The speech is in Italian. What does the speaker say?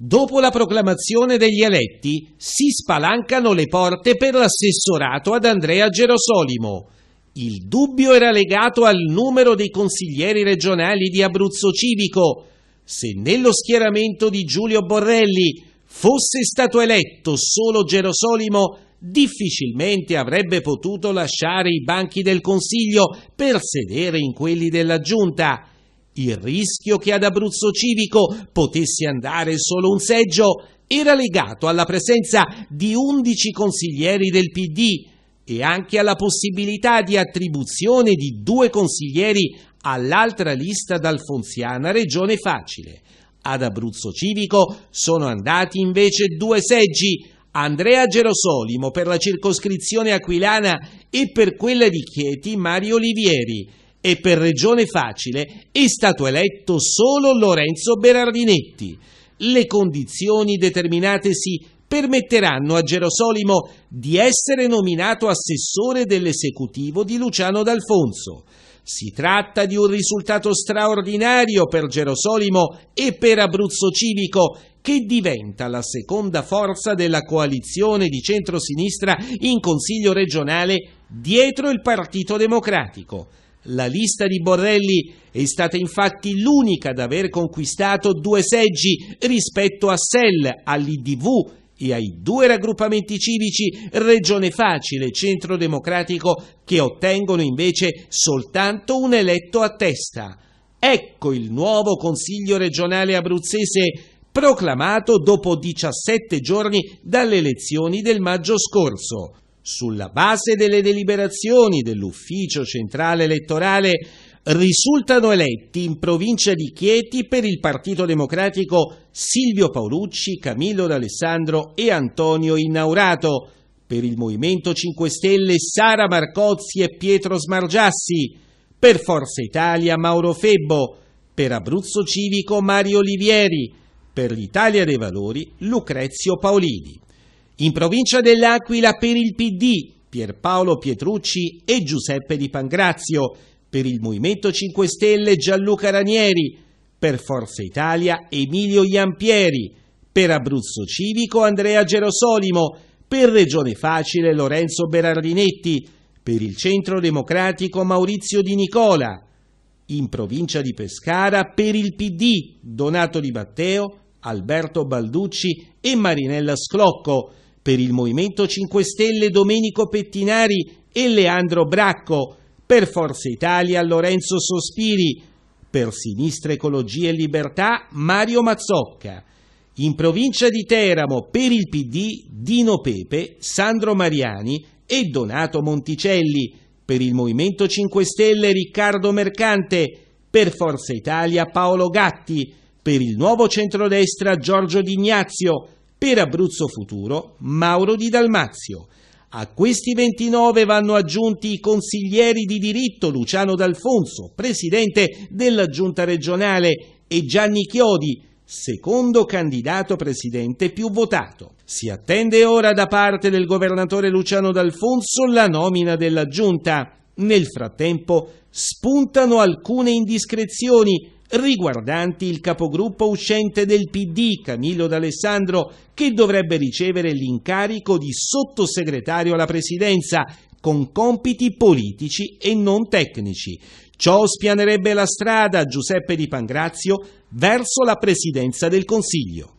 Dopo la proclamazione degli eletti si spalancano le porte per l'assessorato ad Andrea Gerosolimo. Il dubbio era legato al numero dei consiglieri regionali di Abruzzo Civico. Se nello schieramento di Giulio Borrelli fosse stato eletto solo Gerosolimo, difficilmente avrebbe potuto lasciare i banchi del Consiglio per sedere in quelli della Giunta il rischio che ad Abruzzo Civico potesse andare solo un seggio era legato alla presenza di 11 consiglieri del PD e anche alla possibilità di attribuzione di due consiglieri all'altra lista d'Alfonsiana Regione Facile. Ad Abruzzo Civico sono andati invece due seggi, Andrea Gerosolimo per la circoscrizione aquilana e per quella di Chieti Mario Olivieri e per Regione Facile è stato eletto solo Lorenzo Berardinetti. Le condizioni determinatesi permetteranno a Gerosolimo di essere nominato assessore dell'esecutivo di Luciano D'Alfonso. Si tratta di un risultato straordinario per Gerosolimo e per Abruzzo Civico, che diventa la seconda forza della coalizione di centrosinistra in Consiglio regionale dietro il Partito Democratico. La lista di Borrelli è stata infatti l'unica ad aver conquistato due seggi rispetto a SEL, all'IDV e ai due raggruppamenti civici Regione Facile e Centro Democratico che ottengono invece soltanto un eletto a testa. Ecco il nuovo Consiglio regionale abruzzese proclamato dopo 17 giorni dalle elezioni del maggio scorso sulla base delle deliberazioni dell'Ufficio Centrale Elettorale, risultano eletti in provincia di Chieti per il Partito Democratico Silvio Paolucci, Camillo D'Alessandro e Antonio Innaurato, per il Movimento 5 Stelle Sara Marcozzi e Pietro Smargiassi, per Forza Italia Mauro Febbo, per Abruzzo Civico Mario Olivieri, per l'Italia dei Valori Lucrezio Paolini. In provincia dell'Aquila per il PD Pierpaolo Pietrucci e Giuseppe Di Pangrazio, per il Movimento 5 Stelle Gianluca Ranieri, per Forza Italia Emilio Iampieri, per Abruzzo Civico Andrea Gerosolimo, per Regione Facile Lorenzo Berardinetti, per il Centro Democratico Maurizio Di Nicola, in provincia di Pescara per il PD Donato Di Matteo, Alberto Balducci e Marinella Sclocco, per il Movimento 5 Stelle Domenico Pettinari e Leandro Bracco, per Forza Italia Lorenzo Sospiri, per Sinistra Ecologia e Libertà Mario Mazzocca, in provincia di Teramo per il PD Dino Pepe, Sandro Mariani e Donato Monticelli, per il Movimento 5 Stelle Riccardo Mercante, per Forza Italia Paolo Gatti, per il Nuovo Centrodestra Giorgio D'Ignazio, per Abruzzo Futuro, Mauro Di Dalmazio. A questi 29 vanno aggiunti i consiglieri di diritto Luciano D'Alfonso, presidente della giunta regionale, e Gianni Chiodi, secondo candidato presidente più votato. Si attende ora da parte del governatore Luciano D'Alfonso la nomina della giunta. Nel frattempo spuntano alcune indiscrezioni riguardanti il capogruppo uscente del PD Camillo D'Alessandro che dovrebbe ricevere l'incarico di sottosegretario alla presidenza con compiti politici e non tecnici. Ciò spianerebbe la strada a Giuseppe Di Pangrazio verso la presidenza del Consiglio.